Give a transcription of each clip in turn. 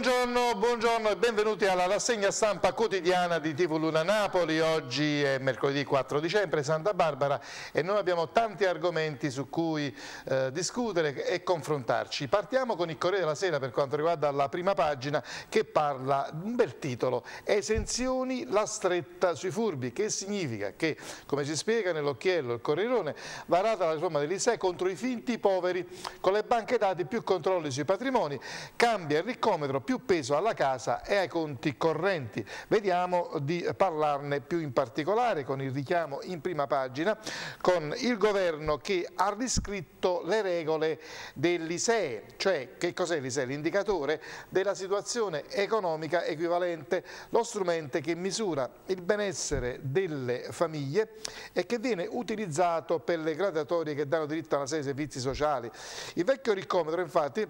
Buongiorno, buongiorno, e benvenuti alla rassegna stampa quotidiana di TV Luna Napoli. Oggi è mercoledì 4 dicembre, Santa Barbara, e noi abbiamo tanti argomenti su cui eh, discutere e confrontarci. Partiamo con il Corriere della Sera per quanto riguarda la prima pagina che parla un bel titolo, esenzioni la stretta sui furbi, che significa che, come si spiega nell'occhiello il Corriere, varata la riforma dell'ISE contro i finti poveri, con le banche dati più controlli sui patrimoni, cambia il riccometro più peso alla casa e ai conti correnti. Vediamo di parlarne più in particolare con il richiamo in prima pagina con il governo che ha riscritto le regole dell'ISEE, cioè che cos'è l'ISEE? L'indicatore della situazione economica equivalente, lo strumento che misura il benessere delle famiglie e che viene utilizzato per le graduatorie che danno diritto alla sede ai servizi sociali. Il vecchio riccometro infatti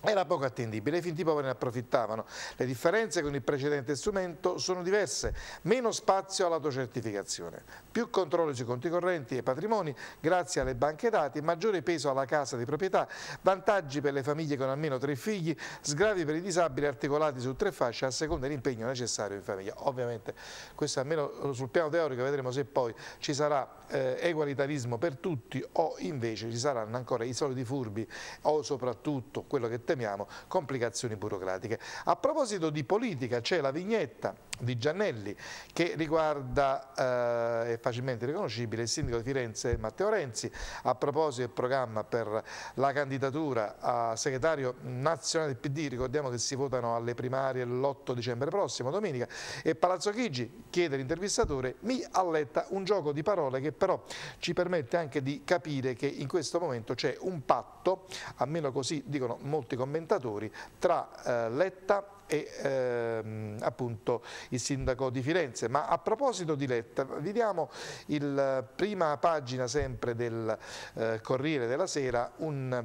era poco attendibile, i finti poveri ne approfittavano. Le differenze con il precedente strumento sono diverse, meno spazio all'autocertificazione, più controlli sui conti correnti e patrimoni grazie alle banche dati, maggiore peso alla casa di proprietà, vantaggi per le famiglie con almeno tre figli, sgravi per i disabili articolati su tre fasce a seconda dell'impegno necessario in famiglia. Ovviamente questo almeno sul piano teorico vedremo se poi ci sarà eh, egualitarismo per tutti o invece ci saranno ancora i soliti furbi o soprattutto quello che temiamo complicazioni burocratiche. A proposito di politica c'è la vignetta di Giannelli che riguarda, eh, è facilmente riconoscibile, il sindaco di Firenze Matteo Renzi a proposito del programma per la candidatura a segretario nazionale del PD, ricordiamo che si votano alle primarie l'8 dicembre prossimo, domenica, e Palazzo Chigi chiede all'intervistatore, mi alletta un gioco di parole che però ci permette anche di capire che in questo momento c'è un patto, almeno così dicono molti commentatori tra eh, Letta e ehm, appunto il sindaco di Firenze. Ma a proposito di Letta, vediamo la eh, prima pagina sempre del eh, Corriere della Sera, un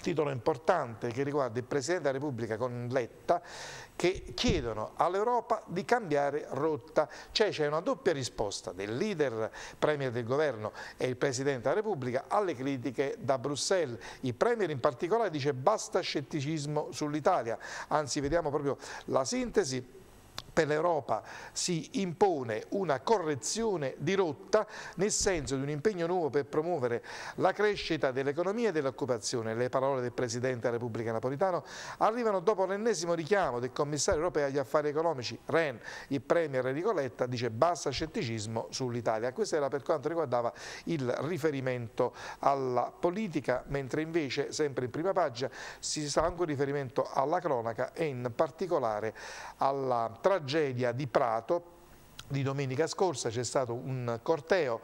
titolo importante che riguarda il Presidente della Repubblica con Letta che chiedono all'Europa di cambiare rotta, cioè c'è una doppia risposta del leader premier del governo e il Presidente della Repubblica alle critiche da Bruxelles, il premier in particolare dice basta scetticismo sull'Italia, anzi vediamo proprio la sintesi per l'Europa si impone una correzione di rotta nel senso di un impegno nuovo per promuovere la crescita dell'economia e dell'occupazione. Le parole del Presidente della Repubblica Napolitano arrivano dopo l'ennesimo richiamo del commissario europeo agli affari economici Ren. Il Premier Enrico Letta dice basta scetticismo sull'Italia. Questo era per quanto riguardava il riferimento alla politica, mentre invece sempre in prima pagina si sa anche un riferimento alla cronaca e in particolare alla tragedia tragedia di Prato di domenica scorsa c'è stato un corteo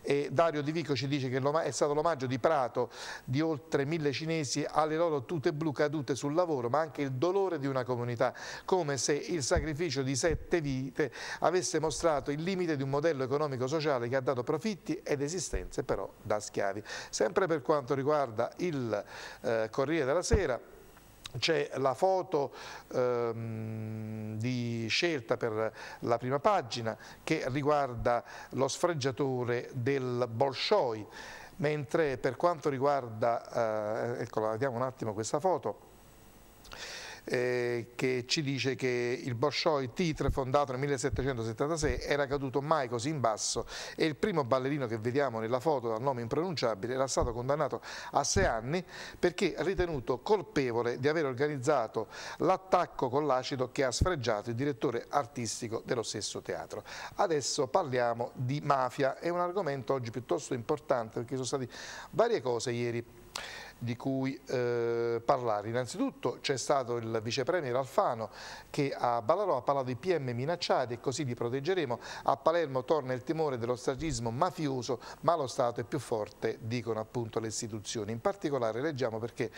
e Dario Di Vico ci dice che è stato l'omaggio di Prato di oltre mille cinesi alle loro tute blu cadute sul lavoro ma anche il dolore di una comunità come se il sacrificio di sette vite avesse mostrato il limite di un modello economico-sociale che ha dato profitti ed esistenze però da schiavi sempre per quanto riguarda il eh, Corriere della Sera c'è la foto ehm, di scelta per la prima pagina che riguarda lo sfregiatore del Bolshoi, mentre per quanto riguarda, eh, eccola, vediamo un attimo questa foto, eh, che ci dice che il Bolshoi Titre fondato nel 1776 era caduto mai così in basso e il primo ballerino che vediamo nella foto dal nome impronunciabile era stato condannato a sei anni perché ritenuto colpevole di aver organizzato l'attacco con l'acido che ha sfregiato il direttore artistico dello stesso teatro. Adesso parliamo di mafia, è un argomento oggi piuttosto importante perché sono state varie cose ieri di cui eh, parlare. Innanzitutto c'è stato il vicepremier Alfano che a Ballarò ha parlato di PM minacciati e così li proteggeremo. A Palermo torna il timore dello stragismo mafioso, ma lo Stato è più forte, dicono appunto le istituzioni. In particolare leggiamo perché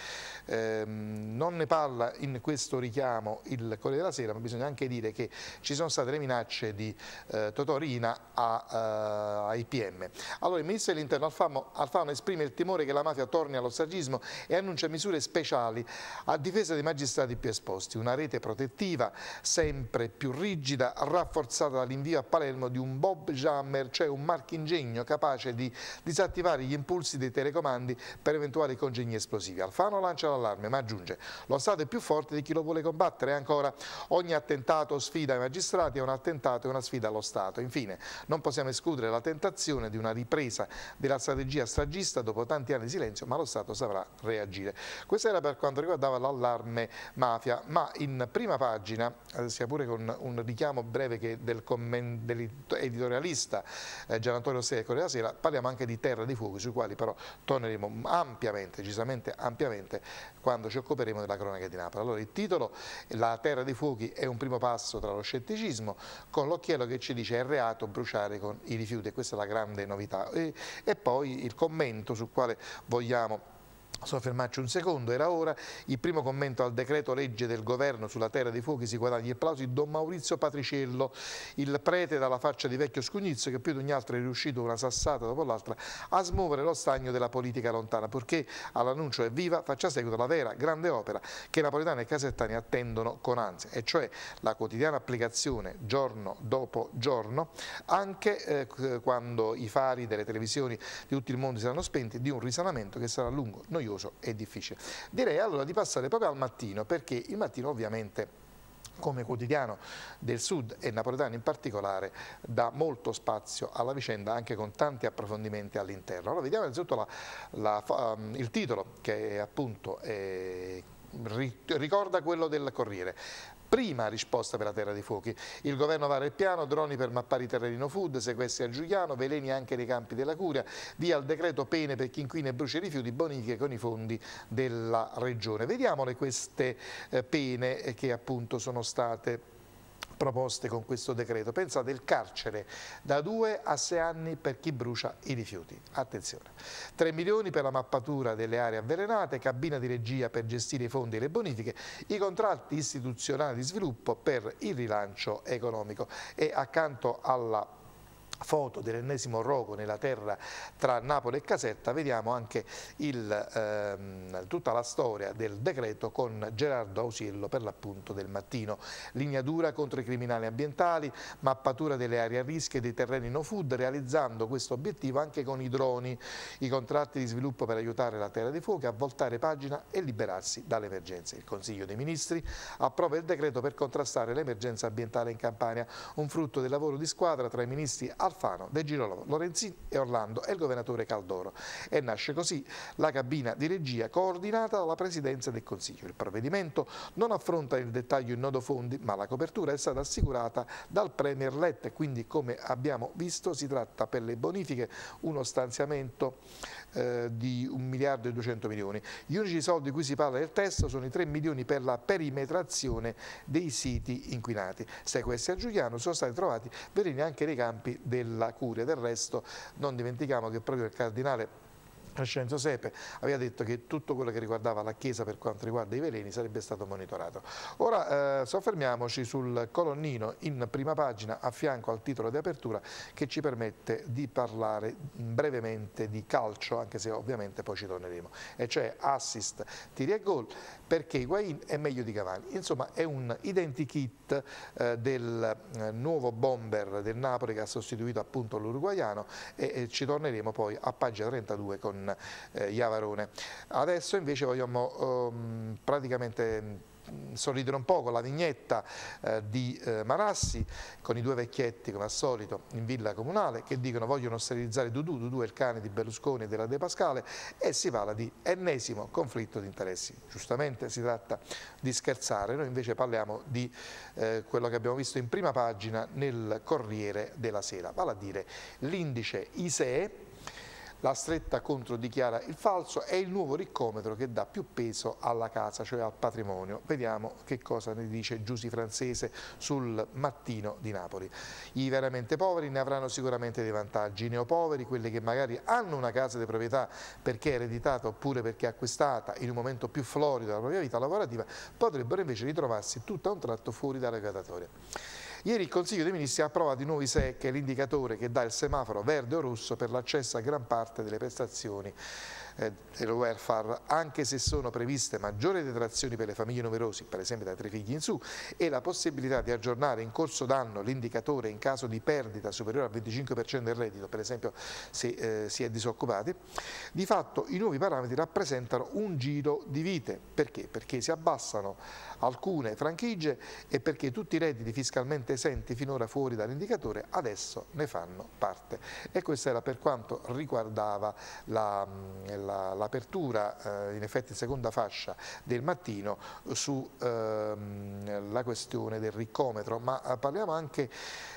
ehm, non ne parla in questo richiamo il Corriere della Sera, ma bisogna anche dire che ci sono state le minacce di eh, Totorina a, eh, ai PM. Allora il ministro dell'Interno Alfano, Alfano esprime il timore che la mafia torni allo stragismo antisemitismo e annuncia misure speciali a difesa dei magistrati più esposti. Una rete protettiva sempre più rigida, rafforzata dall'invio a Palermo di un Bob Jammer, cioè un marchingegno capace di disattivare gli impulsi dei telecomandi per eventuali congegni esplosivi. Alfano lancia l'allarme, ma aggiunge lo Stato è più forte di chi lo vuole combattere. Ancora, ogni attentato o sfida ai magistrati è un attentato e una sfida allo Stato. Infine, non possiamo escludere la tentazione di una ripresa della strategia stragista dopo tanti anni di silenzio, ma lo Stato saprà dovrà reagire. Questo era per quanto riguardava l'allarme mafia, ma in prima pagina, eh, sia pure con un richiamo breve del dell'editorialista eh, Gian Antonio Secoli della Sera, parliamo anche di terra di fuochi, sui quali però torneremo ampiamente, decisamente ampiamente, quando ci occuperemo della cronaca di Napoli. Allora il titolo, La terra dei fuochi è un primo passo tra lo scetticismo, con l'occhiello che ci dice è reato bruciare con i rifiuti, questa è la grande novità. e, e poi il commento sul quale vogliamo fermarci un secondo, era ora il primo commento al decreto legge del governo sulla terra dei fuochi si guadagna gli applausi Don Maurizio Patriciello, il prete dalla faccia di vecchio scugnizio che più di ogni altro è riuscito una sassata dopo l'altra a smuovere lo stagno della politica lontana, purché all'annuncio è viva faccia seguito la vera grande opera che Napolitano e Casettani attendono con ansia, e cioè la quotidiana applicazione giorno dopo giorno, anche eh, quando i fari delle televisioni di tutto il mondo saranno spenti, di un risanamento che sarà lungo, noi noioso e difficile. Direi allora di passare proprio al mattino, perché il mattino ovviamente come quotidiano del Sud e napoletano in particolare dà molto spazio alla vicenda anche con tanti approfondimenti all'interno. Allora vediamo innanzitutto la, la, um, il titolo che è appunto eh, ricorda quello del Corriere prima risposta per la terra dei fuochi. Il governo vara il piano, droni per mappare i terreno food, sequestri a Giuliano, veleni anche nei campi della Curia, via il decreto pene per chi inquina e brucia i rifiuti, bonifiche con i fondi della regione. Vediamole queste eh, pene eh, che appunto sono state proposte con questo decreto. Pensate il carcere da 2 a 6 anni per chi brucia i rifiuti. Attenzione. 3 milioni per la mappatura delle aree avvelenate, cabina di regia per gestire i fondi e le bonifiche, i contratti istituzionali di sviluppo per il rilancio economico e accanto alla foto dell'ennesimo rogo nella terra tra Napoli e Caserta, vediamo anche il, ehm, tutta la storia del decreto con Gerardo Ausiello per l'appunto del mattino. Linea dura contro i criminali ambientali, mappatura delle aree a rischio e dei terreni no food, realizzando questo obiettivo anche con i droni, i contratti di sviluppo per aiutare la terra dei fuochi a voltare pagina e liberarsi dalle emergenze. Il Consiglio dei Ministri approva il decreto per contrastare l'emergenza ambientale in Campania, un frutto del lavoro di squadra tra i ministri Alfano, De Girolamo, Lorenzini e Orlando e il governatore Caldoro. E nasce così la cabina di regia coordinata dalla Presidenza del Consiglio. Il provvedimento non affronta nel dettaglio il nodo fondi, ma la copertura è stata assicurata dal Premier Letta, quindi come abbiamo visto si tratta per le bonifiche uno stanziamento eh, di 1 miliardo e 200 milioni. Gli unici soldi di cui si parla nel testo sono i 3 milioni per la perimetrazione dei siti inquinati. Sequestri a Giuliano sono stati trovati veleni anche nei campi della Curia. Del resto non dimentichiamo che proprio il cardinale Vincenzo Sepe aveva detto che tutto quello che riguardava la Chiesa per quanto riguarda i veleni sarebbe stato monitorato. Ora eh, soffermiamoci sul colonnino in prima pagina a fianco al titolo di apertura che ci permette di parlare brevemente di calcio, anche se ovviamente poi ci torneremo, e cioè assist, tiri e gol, perché Higuain è meglio di Cavani. Insomma è un identikit eh, del eh, nuovo bomber del Napoli che ha sostituito appunto l'uruguaiano e, e ci torneremo poi a pagina 32 con eh, Iavarone. Adesso invece vogliamo ehm, praticamente mm, sorridere un po' con la vignetta eh, di eh, Marassi con i due vecchietti come al solito in villa comunale che dicono vogliono sterilizzare Dudu, Dudu è il cane di Berlusconi e della De Pascale e si parla di ennesimo conflitto di interessi giustamente si tratta di scherzare noi invece parliamo di eh, quello che abbiamo visto in prima pagina nel Corriere della Sera vale a dire l'indice ISEE la stretta contro dichiara il falso, è il nuovo riccometro che dà più peso alla casa, cioè al patrimonio. Vediamo che cosa ne dice Giussi Francese sul mattino di Napoli. I veramente poveri ne avranno sicuramente dei vantaggi, i neopoveri, quelli che magari hanno una casa di proprietà perché ereditata oppure perché acquistata in un momento più florido della propria vita lavorativa, potrebbero invece ritrovarsi tutto a un tratto fuori dalla gradatoria. Ieri il Consiglio dei Ministri ha approvato di nuovo SEC, che è l'indicatore che dà il semaforo verde o rosso per l'accesso a gran parte delle prestazioni eh, del welfare, anche se sono previste maggiori detrazioni per le famiglie numerose, per esempio da tre figli in su, e la possibilità di aggiornare in corso d'anno l'indicatore in caso di perdita superiore al 25% del reddito, per esempio se eh, si è disoccupati, di fatto i nuovi parametri rappresentano un giro di vite. Perché? Perché si abbassano alcune franchigie e perché tutti i redditi fiscalmente esenti finora fuori dall'indicatore adesso ne fanno parte. E questo era per quanto riguardava mm, l'apertura, la, eh, in effetti seconda fascia del mattino, sulla ehm, eh, questione del riccometro, ma eh, parliamo anche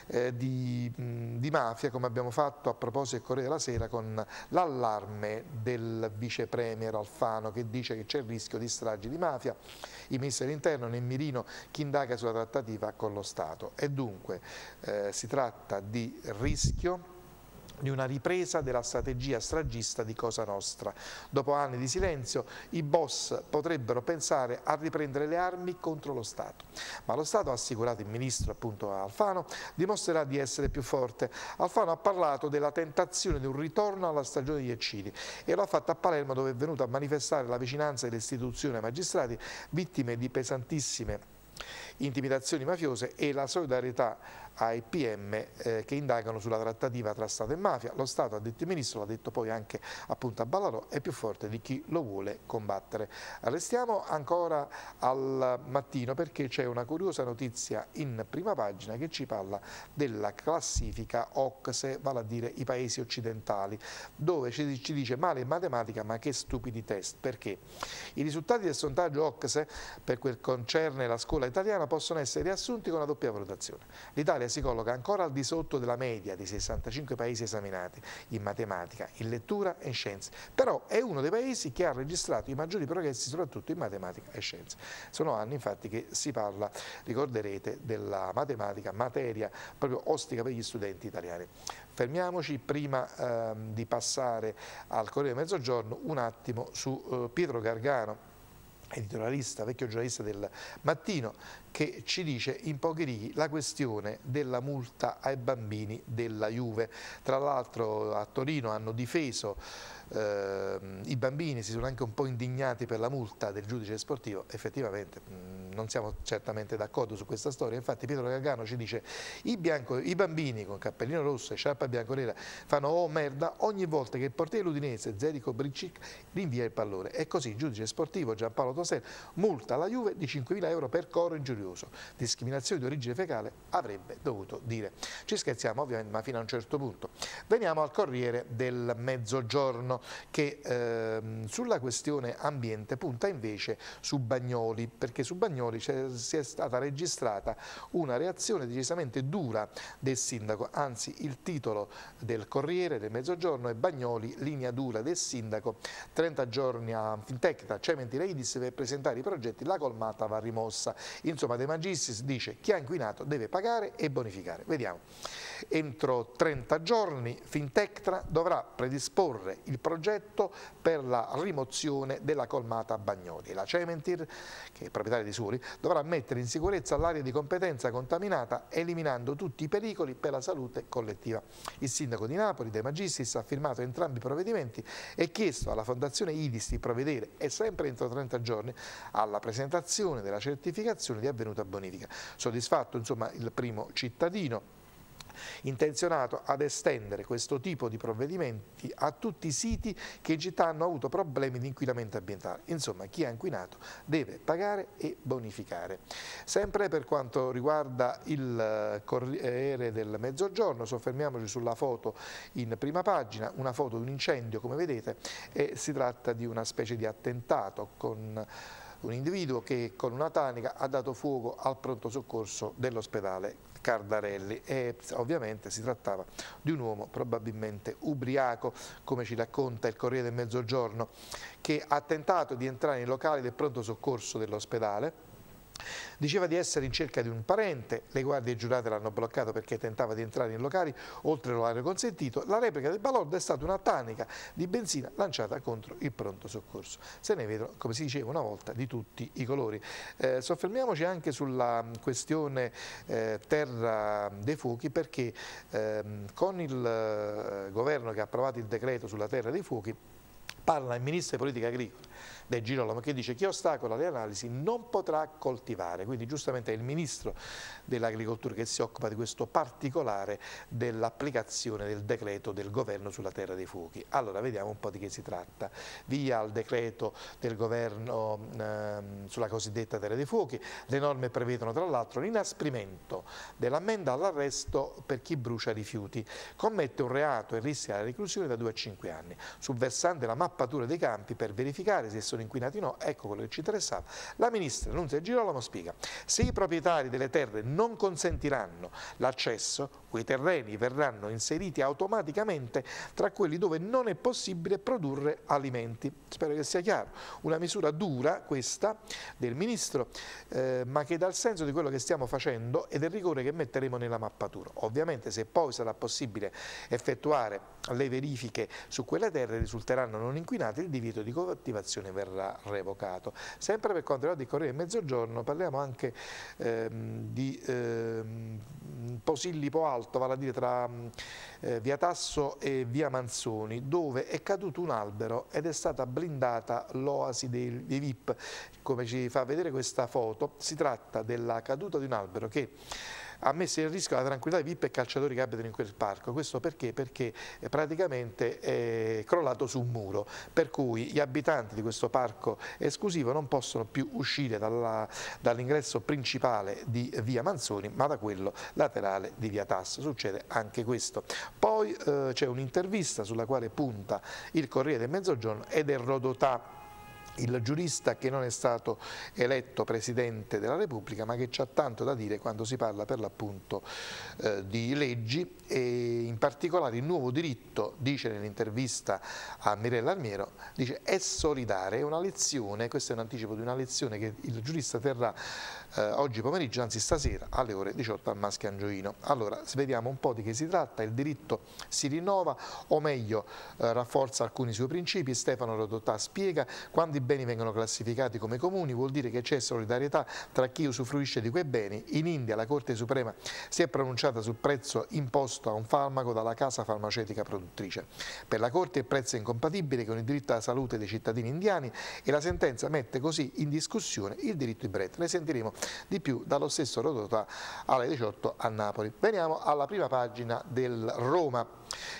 eh, di, mm, di mafia come abbiamo fatto a proposito del Corriere della Sera con l'allarme del vicepremier Alfano che dice che c'è il rischio di stragi di mafia, i ministri dell'interno all'interno nel mirino chi indaga sulla trattativa con lo Stato e dunque eh, si tratta di rischio di una ripresa della strategia stragista di Cosa Nostra. Dopo anni di silenzio i boss potrebbero pensare a riprendere le armi contro lo Stato. Ma lo Stato, ha assicurato il ministro appunto Alfano, dimostrerà di essere più forte. Alfano ha parlato della tentazione di un ritorno alla stagione degli eccidi e lo ha fatto a Palermo dove è venuto a manifestare la vicinanza delle istituzioni ai magistrati vittime di pesantissime intimidazioni mafiose e la solidarietà AIPM eh, che indagano sulla trattativa tra Stato e mafia. Lo Stato, ha detto il Ministro, l'ha detto poi anche appunto a Ballarò, è più forte di chi lo vuole combattere. Restiamo ancora al mattino perché c'è una curiosa notizia in prima pagina che ci parla della classifica OCSE, vale a dire i paesi occidentali, dove ci, ci dice male in matematica ma che stupidi test, perché i risultati del sondaggio OCSE per quel concerne la scuola italiana possono essere riassunti con una doppia valutazione. L'Italia cioè, si colloca ancora al di sotto della media dei 65 paesi esaminati in matematica, in lettura e in scienze, però è uno dei paesi che ha registrato i maggiori progressi soprattutto in matematica e scienze. Sono anni infatti che si parla, ricorderete, della matematica, materia proprio ostica per gli studenti italiani. Fermiamoci prima eh, di passare al Corriere del Mezzogiorno un attimo su eh, Pietro Gargano editorialista, vecchio giornalista del mattino, che ci dice in pochi righi la questione della multa ai bambini della Juve. Tra l'altro a Torino hanno difeso eh, i bambini, si sono anche un po' indignati per la multa del giudice sportivo, effettivamente mm, non siamo certamente d'accordo su questa storia, infatti Pietro Gargano ci dice i, bianco, i bambini con cappellino rosso e sciarpa bianconera fanno oh merda ogni volta che il portiere ludinese Zerico Bricic rinvia il pallone e così il giudice sportivo Giampaolo Tosel multa la Juve di 5.000 euro per coro in giudizio ingiurioso, discriminazione di origine fecale, avrebbe dovuto dire. Ci scherziamo ovviamente, ma fino a un certo punto. Veniamo al Corriere del Mezzogiorno che eh, sulla questione ambiente punta invece su Bagnoli, perché su Bagnoli si è stata registrata una reazione decisamente dura del sindaco, anzi il titolo del Corriere del Mezzogiorno è Bagnoli, linea dura del sindaco, 30 giorni a Fintecta, Cementi Leidis per presentare i progetti, la colmata va rimossa. Insomma, dell'Estoma De Magistris dice chi ha inquinato deve pagare e bonificare. Vediamo. Entro 30 giorni Fintectra dovrà predisporre il progetto per la rimozione della colmata Bagnoli. La Cementir, che è proprietaria di Suri, dovrà mettere in sicurezza l'area di competenza contaminata eliminando tutti i pericoli per la salute collettiva. Il sindaco di Napoli, De Magistris, ha firmato entrambi i provvedimenti e chiesto alla Fondazione Idis di provvedere e sempre entro 30 giorni alla presentazione della certificazione di avviso avvenuta bonifica. Soddisfatto insomma il primo cittadino intenzionato ad estendere questo tipo di provvedimenti a tutti i siti che in città hanno avuto problemi di inquinamento ambientale. Insomma, chi ha inquinato deve pagare e bonificare. Sempre per quanto riguarda il eh, Corriere del Mezzogiorno, soffermiamoci sulla foto in prima pagina, una foto di un incendio come vedete e si tratta di una specie di attentato con un individuo che con una tanica ha dato fuoco al pronto soccorso dell'ospedale Cardarelli e ovviamente si trattava di un uomo probabilmente ubriaco, come ci racconta il Corriere del Mezzogiorno, che ha tentato di entrare nei locali del pronto soccorso dell'ospedale Diceva di essere in cerca di un parente, le guardie giurate l'hanno bloccato perché tentava di entrare in locali oltre l'orario consentito, la replica del balordo è stata una tanica di benzina lanciata contro il pronto soccorso. Se ne vedono, come si diceva una volta, di tutti i colori. Eh, soffermiamoci anche sulla questione eh, terra dei fuochi perché ehm, con il eh, governo che ha approvato il decreto sulla terra dei fuochi parla il ministro di politica agricola De Girolamo che dice chi ostacola le analisi non potrà coltivare, quindi giustamente è il Ministro dell'Agricoltura che si occupa di questo particolare dell'applicazione del decreto del governo sulla terra dei fuochi. Allora vediamo un po' di che si tratta. Via al decreto del governo ehm, sulla cosiddetta terra dei fuochi, le norme prevedono tra l'altro l'inasprimento dell'ammenda all'arresto per chi brucia rifiuti, commette un reato e rischia la reclusione da 2 a 5 anni. Sul versante la mappatura dei campi per verificare se sono sono inquinati o no, ecco quello che ci interessava. La ministra Nunzia Girolamo spiega, se i proprietari delle terre non consentiranno l'accesso, quei terreni verranno inseriti automaticamente tra quelli dove non è possibile produrre alimenti. Spero che sia chiaro, una misura dura questa del Ministro, eh, ma che dà il senso di quello che stiamo facendo e del rigore che metteremo nella mappatura. Ovviamente se poi sarà possibile effettuare le verifiche su quelle terre risulteranno non inquinate, il divieto di coltivazione verrà revocato. Sempre per quanto riguarda il Corriere del Mezzogiorno parliamo anche ehm, di ehm, Posillipo Alto, vale a dire tra eh, Via Tasso e Via Manzoni, dove è caduto un albero ed è stata blindata l'oasi dei, dei VIP. Come ci fa vedere questa foto, si tratta della caduta di un albero che ha messo in rischio la tranquillità di VIP e calciatori che abitano in quel parco. Questo perché? Perché eh, praticamente è crollato su un muro, per cui gli abitanti di questo parco esclusivo non possono più uscire dall'ingresso dall principale di via Manzoni, ma da quello laterale di via Tasso. Succede anche questo. Poi eh, c'è un'intervista sulla quale punta il Corriere del Mezzogiorno ed è Rodotà il giurista che non è stato eletto Presidente della Repubblica ma che ha tanto da dire quando si parla per l'appunto eh, di leggi e in particolare il nuovo diritto, dice nell'intervista a Mirella Armiero, dice è solidare, è una lezione, questo è un anticipo di una lezione che il giurista terrà eh, oggi pomeriggio, anzi stasera alle ore 18 al Maschi Angioino. Allora, vediamo un po' di che si tratta, il diritto si rinnova o meglio eh, rafforza alcuni suoi principi, Stefano Rodotà spiega quando i beni vengono classificati come comuni vuol dire che c'è solidarietà tra chi usufruisce di quei beni. In India la Corte Suprema si è pronunciata sul prezzo imposto a un farmaco dalla casa farmaceutica produttrice. Per la Corte il prezzo è incompatibile con il diritto alla salute dei cittadini indiani e la sentenza mette così in discussione il diritto di Brett. Ne sentiremo di più dallo stesso Rodota alle 18 a Napoli. Veniamo alla prima pagina del Roma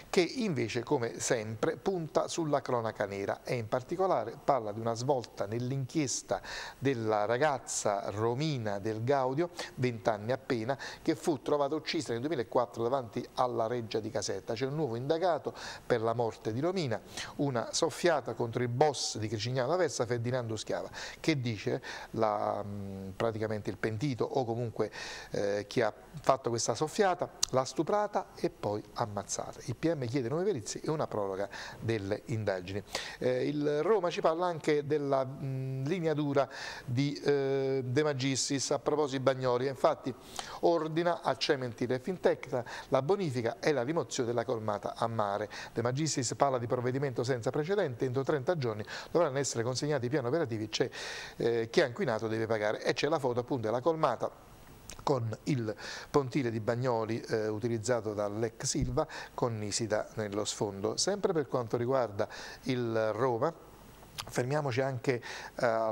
che invece come sempre punta sulla cronaca nera e in particolare parla di una svolta nell'inchiesta della ragazza Romina del Gaudio, 20 anni appena, che fu trovata uccisa nel 2004 davanti alla reggia di Casetta. C'è un nuovo indagato per la morte di Romina, una soffiata contro il boss di Cricignano Versa, Ferdinando Schiava, che dice la, mm, praticamente il pentito o comunque eh, chi ha fatto questa soffiata, l'ha stuprata e poi ammazzata. Il PM chiede nuove perizie e una proroga delle indagini. Eh, il Roma ci parla anche della mh, linea dura di eh, De Magistris a proposito di Bagnoli. Infatti ordina a cementire Fintecna la bonifica e la rimozione della colmata a mare. De Magistris parla di provvedimento senza precedenti, entro 30 giorni dovranno essere consegnati i piani operativi, c'è eh, chi ha inquinato deve pagare e c'è la foto appunto della colmata con il pontile di Bagnoli eh, utilizzato dall'ex Silva con Nisida nello sfondo. Sempre per quanto riguarda il Roma, Fermiamoci anche a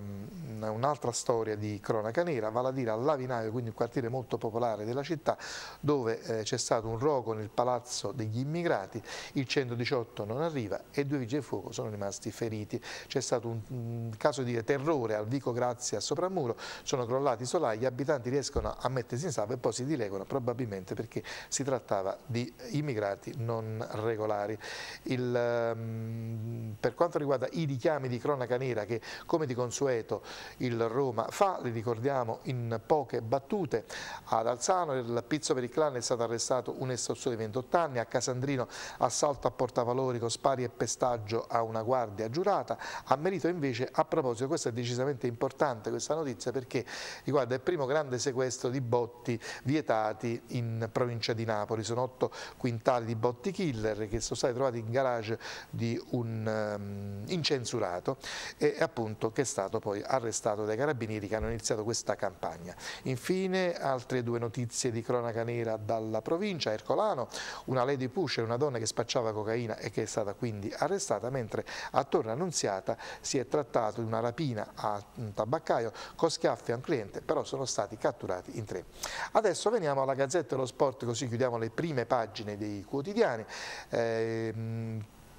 mm, un'altra storia di cronaca nera, vale a dire a Lavinaio, quindi un quartiere molto popolare della città, dove eh, c'è stato un rogo nel palazzo degli immigrati, il 118 non arriva e due vigili del fuoco sono rimasti feriti. C'è stato un, mm, caso di terrore al Vico Grazia a Soprammuro, sono crollati i solai, gli abitanti riescono a mettersi in salvo e poi si dilegano, probabilmente perché si trattava di immigrati non regolari. Il, mm, per quanto riguarda i richiami di cronaca nera che come di consueto il Roma fa, li ricordiamo in poche battute, ad Alzano il pizzo per il clan è stato arrestato un estorsore di 28 anni, a Casandrino assalto a portavalori con spari e pestaggio a una guardia giurata, a Merito invece a proposito, questa è decisamente importante questa notizia perché riguarda il primo grande sequestro di botti vietati in provincia di Napoli, sono otto quintali di botti killer che sono stati trovati in garage di un, ehm, in incensurato e appunto che è stato poi arrestato dai carabinieri che hanno iniziato questa campagna. Infine altre due notizie di cronaca nera dalla provincia, Ercolano, una lady pusher, una donna che spacciava cocaina e che è stata quindi arrestata, mentre a Torre Annunziata si è trattato di una rapina a un tabaccaio con schiaffi a un cliente, però sono stati catturati in tre. Adesso veniamo alla Gazzetta dello Sport, così chiudiamo le prime pagine dei quotidiani. Eh,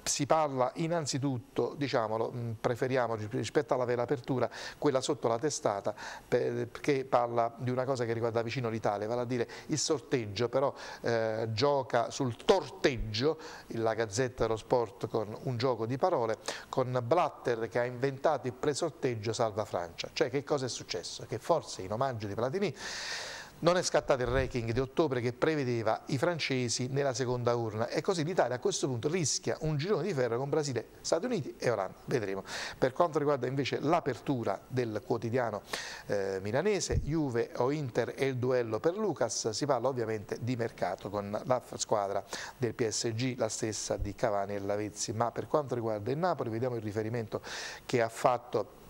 si parla innanzitutto, diciamolo, mm, preferiamo rispetto alla vera apertura, quella sotto la testata perché parla di una cosa che riguarda vicino l'Italia, vale a dire il sorteggio, però eh, gioca sul torteggio, la Gazzetta dello Sport con un gioco di parole, con Blatter che ha inventato il presorteggio Salva Francia. Cioè che cosa è successo? Che forse in omaggio di Platini non è scattato il ranking di ottobre che prevedeva i francesi nella seconda urna e così l'Italia a questo punto rischia un girone di ferro con Brasile, Stati Uniti e Oran, Vedremo. Per quanto riguarda invece l'apertura del quotidiano eh, milanese, Juve o Inter e il duello per Lucas, si parla ovviamente di mercato con la squadra del PSG, la stessa di Cavani e Lavezzi. Ma per quanto riguarda il Napoli, vediamo il riferimento che ha fatto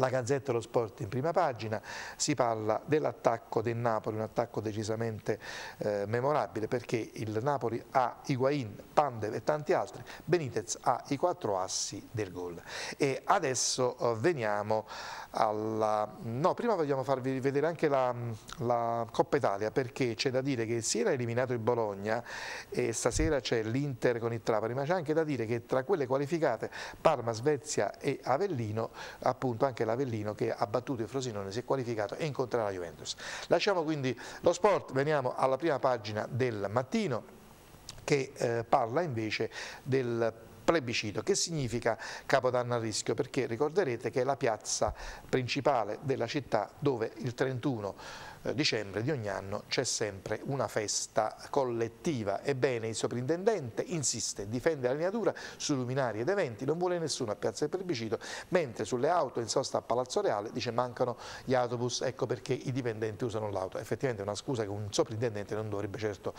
la Gazzetta dello Sport in prima pagina, si parla dell'attacco del Napoli, un attacco decisamente eh, memorabile perché il Napoli ha Higuain, Pandev e tanti altri, Benitez ha i quattro assi del gol. E adesso eh, veniamo alla... no, prima vogliamo farvi vedere anche la, la Coppa Italia perché c'è da dire che si era eliminato il Bologna e stasera c'è l'Inter con il Trapani, ma c'è anche da dire che tra quelle qualificate Parma, Svezia e Avellino appunto anche la l'Avellino che ha battuto il Frosinone, si è qualificato e incontrerà la Juventus. Lasciamo quindi lo sport, veniamo alla prima pagina del mattino che eh, parla invece del plebiscito. Che significa Capodanno a rischio? Perché ricorderete che è la piazza principale della città dove il 31 eh, dicembre di ogni anno c'è sempre una festa collettiva. Ebbene, il soprintendente insiste, difende la lineatura su luminari ed eventi, non vuole nessuno a Piazza del Plebiscito, mentre sulle auto in sosta a Palazzo Reale dice mancano gli autobus, ecco perché i dipendenti usano l'auto. Effettivamente è una scusa che un soprintendente non dovrebbe certo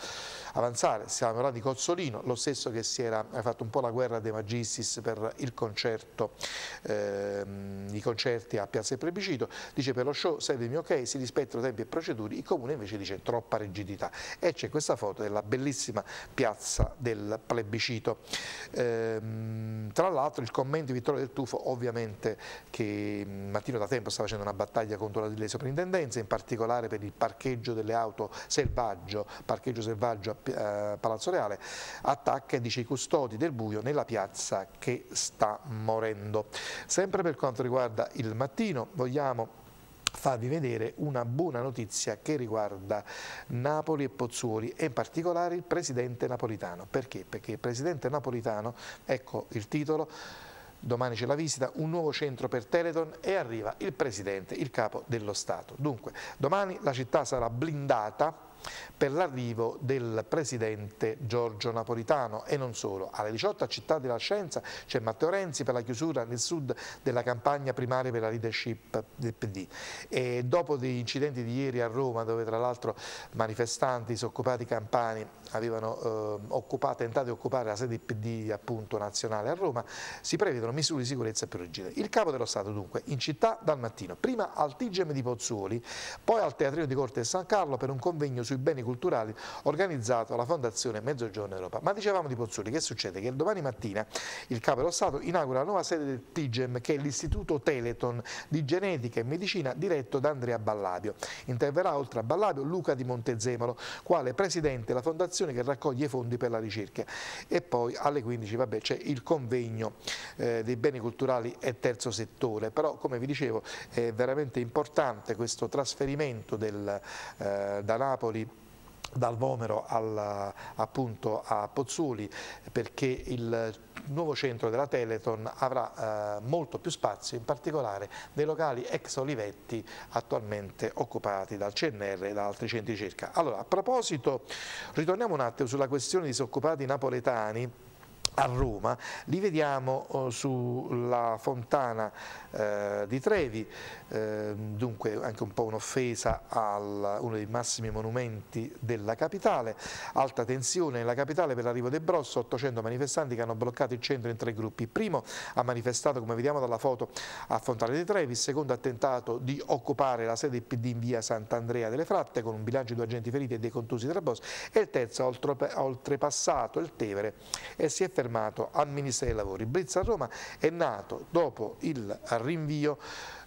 avanzare. Siamo là di Cozzolino, lo stesso che si era eh, fatto un po' la guerra dei Magistris per concerto, ehm, i concerti a Piazza del Plebiscito, dice per lo show serve il mio ok, si rispettano i tempi e procedure, il Comune invece dice troppa rigidità. E c'è questa foto della bellissima piazza del plebiscito. Ehm, tra l'altro il commento di Vittorio del Tufo, ovviamente che mm, Mattino da tempo sta facendo una battaglia contro le soprintendenze, in particolare per il parcheggio delle auto selvaggio, parcheggio selvaggio a eh, Palazzo Reale, attacca e dice i custodi del buio nella piazza che sta morendo. Sempre per quanto riguarda il mattino, vogliamo farvi vedere una buona notizia che riguarda Napoli e Pozzuoli e in particolare il presidente napolitano. Perché? Perché il presidente napolitano, ecco il titolo, Domani c'è la visita, un nuovo centro per Teleton e arriva il Presidente, il Capo dello Stato. Dunque, domani la città sarà blindata per l'arrivo del presidente Giorgio Napolitano e non solo. Alle 18 a Città della Scienza c'è Matteo Renzi per la chiusura nel sud della campagna primaria per la leadership del PD. E dopo gli incidenti di ieri a Roma dove tra l'altro manifestanti disoccupati campani avevano eh, occupato, tentato di occupare la sede del PD appunto nazionale a Roma, si prevedono misure di sicurezza più rigide. Il capo dello Stato dunque in città dal mattino, prima al Tigem di Pozzuoli, poi al Teatrino di Corte di San Carlo per un convegno su sui beni culturali organizzato alla Fondazione Mezzogiorno Europa. Ma dicevamo di Pozzuoli, che succede? Che domani mattina il Capo dello Stato inaugura la nuova sede del TIGEM, che è l'Istituto Teleton di Genetica e Medicina diretto da Andrea Ballabio. Interverrà oltre a Ballabio Luca di Montezemolo, quale presidente della Fondazione che raccoglie i fondi per la ricerca. E poi alle 15 c'è il convegno eh, dei beni culturali e terzo settore, però come vi dicevo è veramente importante questo trasferimento del, eh, da Napoli dal Vomero al, appunto a Pozzoli perché il nuovo centro della Teleton avrà eh, molto più spazio in particolare nei locali ex Olivetti attualmente occupati dal CNR e da altri centri di ricerca. Allora a proposito ritorniamo un attimo sulla questione dei disoccupati napoletani a Roma, li vediamo eh, sulla fontana eh, di Trevi, eh, dunque anche un po' un'offesa a uno dei massimi monumenti della capitale, alta tensione nella capitale per l'arrivo dei Brosso, 800 manifestanti che hanno bloccato il centro in tre gruppi, il primo ha manifestato come vediamo dalla foto a Fontana di Trevi, il secondo ha tentato di occupare la sede del PD in via Sant'Andrea delle Fratte con un bilancio di due agenti feriti e dei contusi tra boss e il terzo ha oltrepassato il Tevere e si è fermato fermato al Ministero dei Lavori. Brezza a Roma è nato dopo il rinvio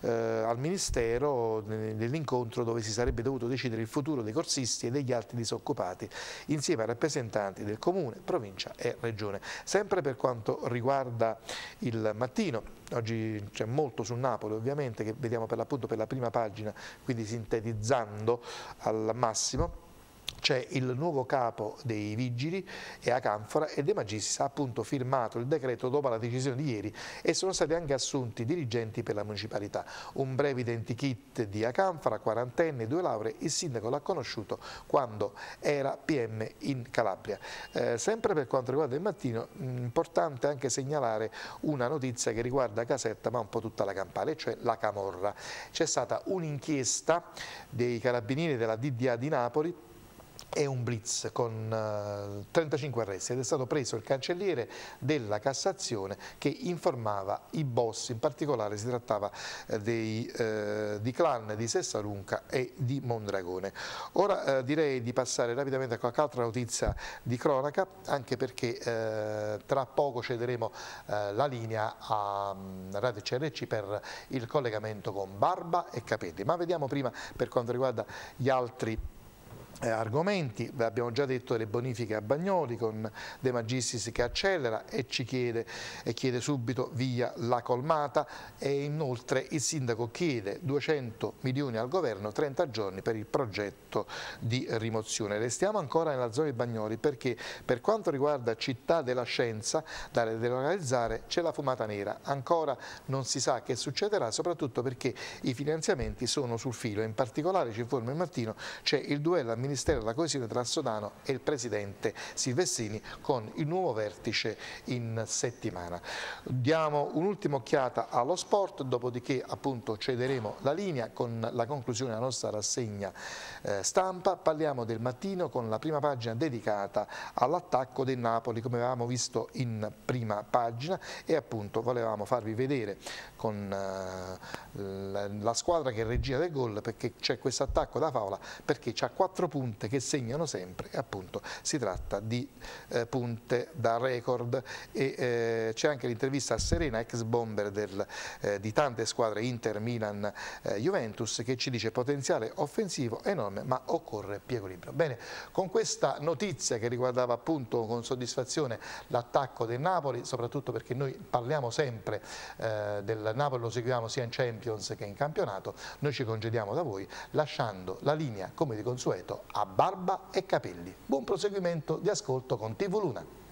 eh, al Ministero dell'incontro dove si sarebbe dovuto decidere il futuro dei corsisti e degli altri disoccupati insieme ai rappresentanti del Comune, Provincia e Regione. Sempre per quanto riguarda il mattino, oggi c'è molto su Napoli ovviamente che vediamo per l'appunto per la prima pagina, quindi sintetizzando al massimo c'è il nuovo capo dei vigili e a Canfora e De Magis ha appunto firmato il decreto dopo la decisione di ieri e sono stati anche assunti dirigenti per la municipalità. Un breve identikit di Acanfora, quarantenne, due lauree, il sindaco l'ha conosciuto quando era PM in Calabria. Eh, sempre per quanto riguarda il mattino, importante anche segnalare una notizia che riguarda Casetta ma un po' tutta la campale, cioè la Camorra. C'è stata un'inchiesta dei carabinieri della DDA di Napoli è un blitz con uh, eh, 35 arresti ed è stato preso il cancelliere della Cassazione che informava i boss, in particolare si trattava eh, dei, eh, di clan di Sessalunca e di Mondragone. Ora eh, direi di passare rapidamente a qualche altra notizia di cronaca, anche perché eh, tra poco cederemo eh, la linea a mm, Radio CRC per il collegamento con Barba e Capelli, ma vediamo prima per quanto riguarda gli altri eh, argomenti, abbiamo già detto delle bonifiche a Bagnoli con De Magistris che accelera e ci chiede, e chiede subito via la colmata e inoltre il sindaco chiede 200 milioni al governo, 30 giorni per il progetto di rimozione. Restiamo ancora nella zona di Bagnoli perché per quanto riguarda Città della Scienza da delocalizzare c'è la fumata nera, ancora non si sa che succederà soprattutto perché i finanziamenti sono sul filo, in particolare ci informa il mattino c'è il duello Ministero della Coesione tra Sodano e il Presidente Silvestrini con il nuovo vertice in settimana. Diamo un'ultima occhiata allo sport, dopodiché appunto cederemo la linea con la conclusione della nostra rassegna eh, stampa. Parliamo del mattino con la prima pagina dedicata all'attacco del Napoli come avevamo visto in prima pagina e appunto volevamo farvi vedere con eh, la squadra che regia del gol perché c'è questo attacco da favola perché c'ha quattro punti punte che segnano sempre, appunto si tratta di eh, punte da record e eh, c'è anche l'intervista a Serena, ex bomber del, eh, di tante squadre Inter, Milan, eh, Juventus che ci dice potenziale offensivo enorme ma occorre piego libero. Bene, con questa notizia che riguardava appunto con soddisfazione l'attacco del Napoli, soprattutto perché noi parliamo sempre eh, del Napoli, lo seguiamo sia in Champions che in campionato, noi ci congediamo da voi lasciando la linea come di consueto a barba e capelli. Buon proseguimento di ascolto con TV Luna.